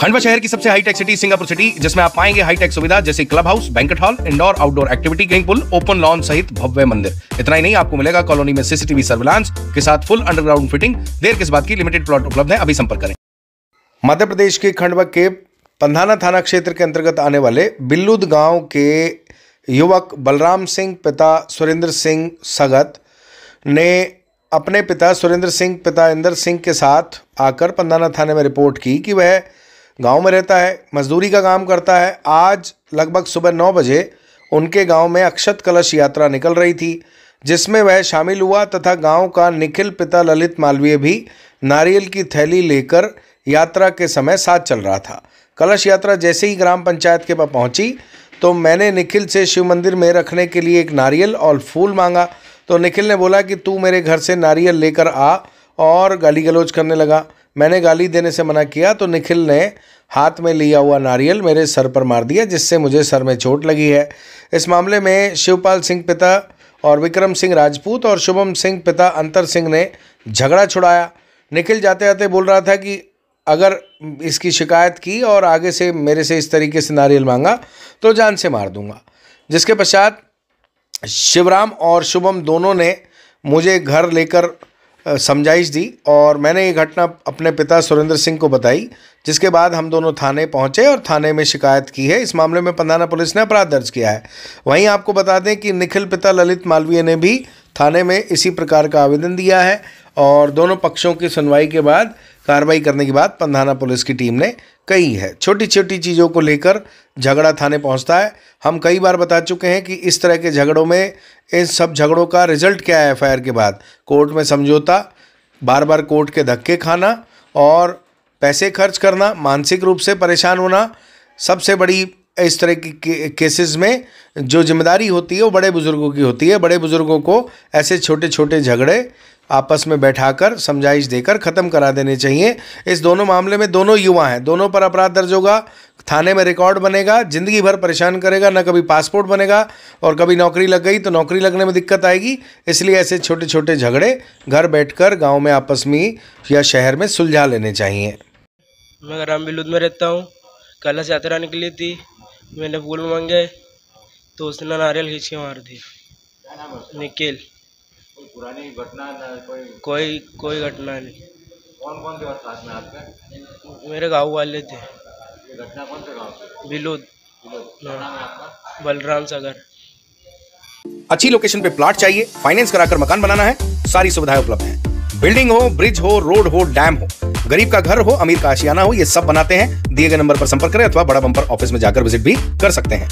खंडवा शहर की सबसे हाईटेक सिटी सिंगापुर सिटी जिसमें आप पाएंगे हाईटेक सुविधा जैसे club house banquet hall indoor outdoor activity game pool open lawn सहित भव्य मंदिर इतना ही नहीं आपको मिलेगा कॉलोनी में सीसीटीवी सर्विलांस के साथ फुल अंडरग्राउंड फिटिंग देर किस बात की लिमिटेड प्लॉट उपलब्ध है अभी संपर्क करें मध्य प्रदेश के खंडवा के पंधाना थाना क्षेत्र के अंतर्गत आने वाले बिल्लुद गांव के युवक बलराम सिंह पिता सुरेंद्र सिंह सगत ने अपने पिता सुरेंद्र सिंह पिता इंदर सिंह के साथ आकर पंधाना थाने में रिपोर्ट की कि वह गांव में रहता है मजदूरी का काम करता है आज लगभग सुबह नौ बजे उनके गांव में अक्षत कलश यात्रा निकल रही थी जिसमें वह शामिल हुआ तथा गांव का निखिल पिता ललित मालवीय भी नारियल की थैली लेकर यात्रा के समय साथ चल रहा था कलश यात्रा जैसे ही ग्राम पंचायत के पास पहुंची तो मैंने निखिल से शिव मंदिर में रखने के लिए एक नारियल और फूल मांगा तो निखिल ने बोला कि तू मेरे घर से नारियल लेकर आ और गाली गलौज करने लगा मैंने गाली देने से मना किया तो निखिल ने हाथ में लिया हुआ नारियल मेरे सर पर मार दिया जिससे मुझे सर में चोट लगी है इस मामले में शिवपाल सिंह पिता और विक्रम सिंह राजपूत और शुभम सिंह पिता अंतर सिंह ने झगड़ा छुड़ाया निखिल जाते जाते बोल रहा था कि अगर इसकी शिकायत की और आगे से मेरे से इस तरीके से नारियल मांगा तो जान से मार दूंगा जिसके पश्चात शिवराम और शुभम दोनों ने मुझे घर लेकर समझाइश दी और मैंने ये घटना अपने पिता सुरेंद्र सिंह को बताई जिसके बाद हम दोनों थाने पहुंचे और थाने में शिकायत की है इस मामले में पंधाना पुलिस ने अपराध दर्ज किया है वहीं आपको बता दें कि निखिल पिता ललित मालवीय ने भी थाने में इसी प्रकार का आवेदन दिया है और दोनों पक्षों की सुनवाई के बाद कार्रवाई करने के बाद पंधाना पुलिस की टीम ने कही है छोटी छोटी चीज़ों को लेकर झगड़ा थाने पहुंचता है हम कई बार बता चुके हैं कि इस तरह के झगड़ों में इन सब झगड़ों का रिजल्ट क्या है एफ के बाद कोर्ट में समझौता बार बार कोर्ट के धक्के खाना और पैसे खर्च करना मानसिक रूप से परेशान होना सबसे बड़ी इस तरह की के केसेस में जो जिम्मेदारी होती है वो बड़े बुज़ुर्गों की होती है बड़े बुज़ुर्गों को ऐसे छोटे छोटे झगड़े आपस में बैठाकर समझाइश देकर ख़त्म करा देने चाहिए इस दोनों मामले में दोनों युवा हैं दोनों पर अपराध दर्ज होगा थाने में रिकॉर्ड बनेगा ज़िंदगी भर परेशान करेगा ना कभी पासपोर्ट बनेगा और कभी नौकरी लग गई तो नौकरी लगने में दिक्कत आएगी इसलिए ऐसे छोटे छोटे झगड़े घर बैठ कर में आपस में या शहर में सुलझा लेने चाहिए मैं राम बिलुद में रहता हूँ कलश यात्रा निकली थी मैंने फूल मांगे तो उसने नारियल खींच के मार दी निकेल पुरानी घटना कोई कोई कोई घटना नहीं कौन कौन से साथ में आपके मेरे गांव वाले थे घटना कौन से से बिलोद बलराम सागर अच्छी लोकेशन पे प्लाट चाहिए फाइनेंस कराकर मकान बनाना है सारी सुविधाएं उपलब्ध हैं बिल्डिंग हो ब्रिज हो रोड हो डैम हो गरीब का घर हो अमीर का आशियाना हो ये सब बनाते हैं दिए गए नंबर पर संपर्क करें अथवा बड़ा बंपर ऑफिस में जाकर विजिट भी कर सकते हैं